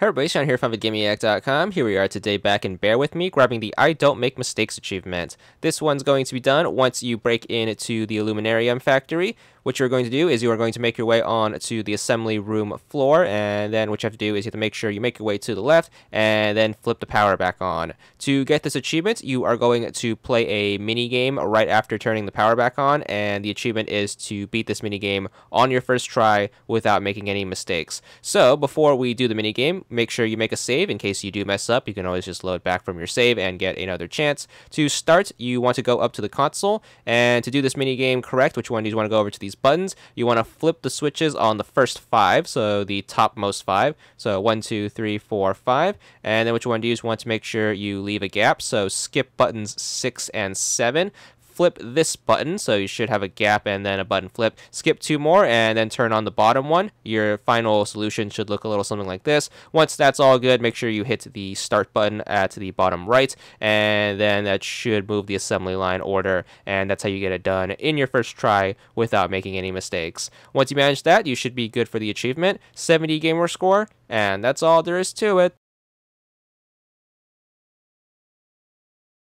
Hey everybody, Sean here from TheGameAct.com. Here we are today back in Bear With Me, grabbing the I Don't Make Mistakes achievement. This one's going to be done once you break into the Illuminarium factory. What you're going to do is you are going to make your way on to the assembly room floor, and then what you have to do is you have to make sure you make your way to the left, and then flip the power back on. To get this achievement, you are going to play a mini game right after turning the power back on, and the achievement is to beat this mini game on your first try without making any mistakes. So before we do the mini game, make sure you make a save in case you do mess up. You can always just load back from your save and get another chance. To start, you want to go up to the console, and to do this mini game correct, which one do you want to go over to these these buttons, you want to flip the switches on the first five, so the topmost five. So one, two, three, four, five. And then what you want to do is you want to make sure you leave a gap, so skip buttons six and seven flip this button. So you should have a gap and then a button flip. Skip two more and then turn on the bottom one. Your final solution should look a little something like this. Once that's all good, make sure you hit the start button at the bottom right. And then that should move the assembly line order. And that's how you get it done in your first try without making any mistakes. Once you manage that, you should be good for the achievement. 70 gamer score. And that's all there is to it.